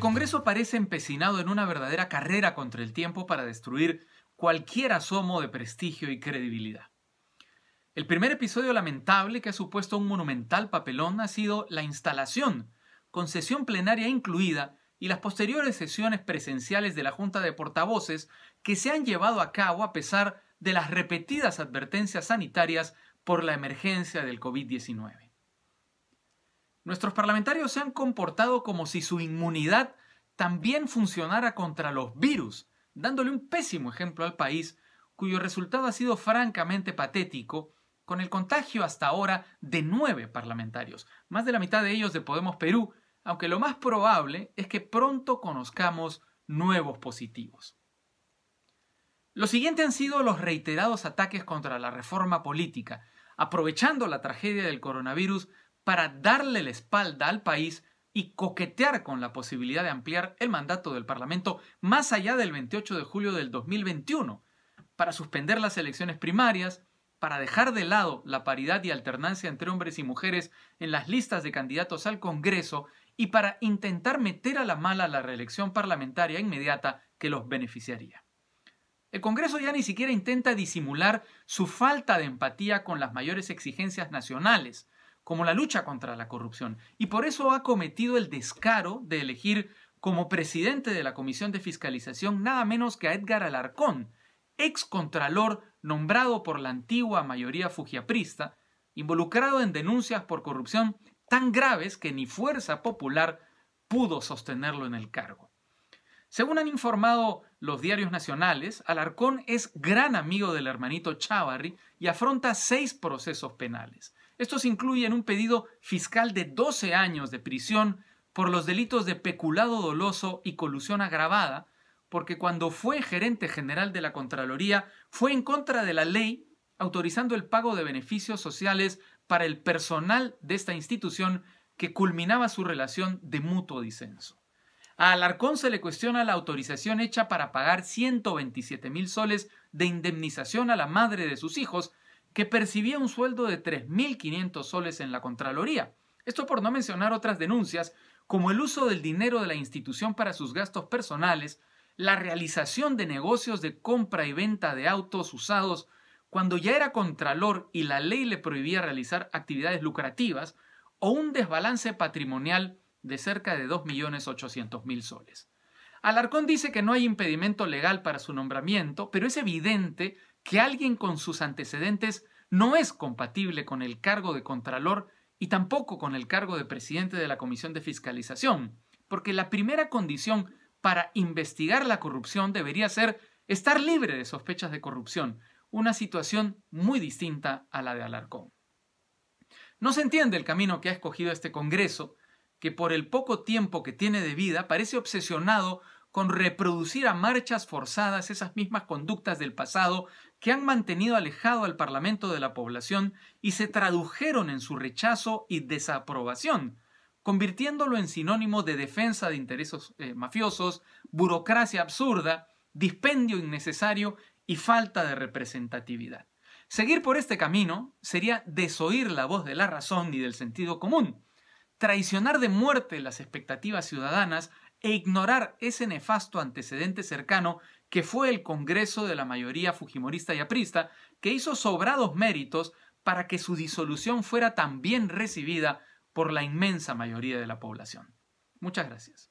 El Congreso parece empecinado en una verdadera carrera contra el tiempo para destruir cualquier asomo de prestigio y credibilidad. El primer episodio lamentable que ha supuesto un monumental papelón ha sido la instalación, con sesión plenaria incluida, y las posteriores sesiones presenciales de la Junta de Portavoces que se han llevado a cabo a pesar de las repetidas advertencias sanitarias por la emergencia del COVID-19. Nuestros parlamentarios se han comportado como si su inmunidad también funcionara contra los virus, dándole un pésimo ejemplo al país, cuyo resultado ha sido francamente patético, con el contagio hasta ahora de nueve parlamentarios, más de la mitad de ellos de Podemos Perú, aunque lo más probable es que pronto conozcamos nuevos positivos. Lo siguiente han sido los reiterados ataques contra la reforma política, aprovechando la tragedia del coronavirus para darle la espalda al país y coquetear con la posibilidad de ampliar el mandato del Parlamento más allá del 28 de julio del 2021, para suspender las elecciones primarias, para dejar de lado la paridad y alternancia entre hombres y mujeres en las listas de candidatos al Congreso y para intentar meter a la mala la reelección parlamentaria inmediata que los beneficiaría. El Congreso ya ni siquiera intenta disimular su falta de empatía con las mayores exigencias nacionales, como la lucha contra la corrupción. Y por eso ha cometido el descaro de elegir como presidente de la Comisión de Fiscalización nada menos que a Edgar Alarcón, ex contralor nombrado por la antigua mayoría fujiaprista, involucrado en denuncias por corrupción tan graves que ni Fuerza Popular pudo sostenerlo en el cargo. Según han informado los diarios nacionales, Alarcón es gran amigo del hermanito Chávarri y afronta seis procesos penales. Estos incluyen un pedido fiscal de 12 años de prisión por los delitos de peculado doloso y colusión agravada, porque cuando fue gerente general de la Contraloría fue en contra de la ley autorizando el pago de beneficios sociales para el personal de esta institución que culminaba su relación de mutuo disenso. A Alarcón se le cuestiona la autorización hecha para pagar 127 mil soles de indemnización a la madre de sus hijos que percibía un sueldo de 3.500 soles en la Contraloría. Esto por no mencionar otras denuncias como el uso del dinero de la institución para sus gastos personales, la realización de negocios de compra y venta de autos usados cuando ya era contralor y la ley le prohibía realizar actividades lucrativas, o un desbalance patrimonial de cerca de 2.800.000 soles. Alarcón dice que no hay impedimento legal para su nombramiento, pero es evidente que alguien con sus antecedentes no es compatible con el cargo de Contralor y tampoco con el cargo de presidente de la Comisión de Fiscalización, porque la primera condición para investigar la corrupción debería ser estar libre de sospechas de corrupción, una situación muy distinta a la de Alarcón. No se entiende el camino que ha escogido este Congreso, que por el poco tiempo que tiene de vida parece obsesionado con reproducir a marchas forzadas esas mismas conductas del pasado que han mantenido alejado al Parlamento de la población y se tradujeron en su rechazo y desaprobación, convirtiéndolo en sinónimo de defensa de intereses eh, mafiosos, burocracia absurda, dispendio innecesario y falta de representatividad. Seguir por este camino sería desoír la voz de la razón y del sentido común, traicionar de muerte las expectativas ciudadanas e ignorar ese nefasto antecedente cercano que fue el Congreso de la mayoría fujimorista y aprista, que hizo sobrados méritos para que su disolución fuera también recibida por la inmensa mayoría de la población. Muchas gracias.